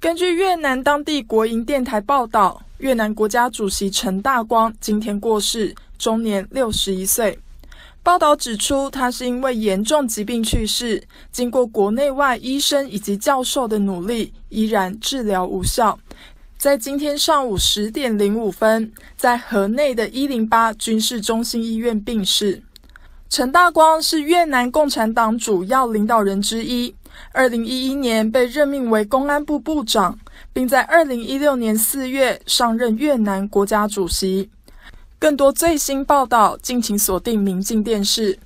根据越南当地国营电台报道，越南国家主席陈大光今天过世，终年六十一岁。报道指出，他是因为严重疾病去世，经过国内外医生以及教授的努力，依然治疗无效。在今天上午十点零五分，在河内的一零八军事中心医院病逝。陈大光是越南共产党主要领导人之一。二零一一年被任命为公安部部长，并在二零一六年四月上任越南国家主席。更多最新报道，敬请锁定明镜电视。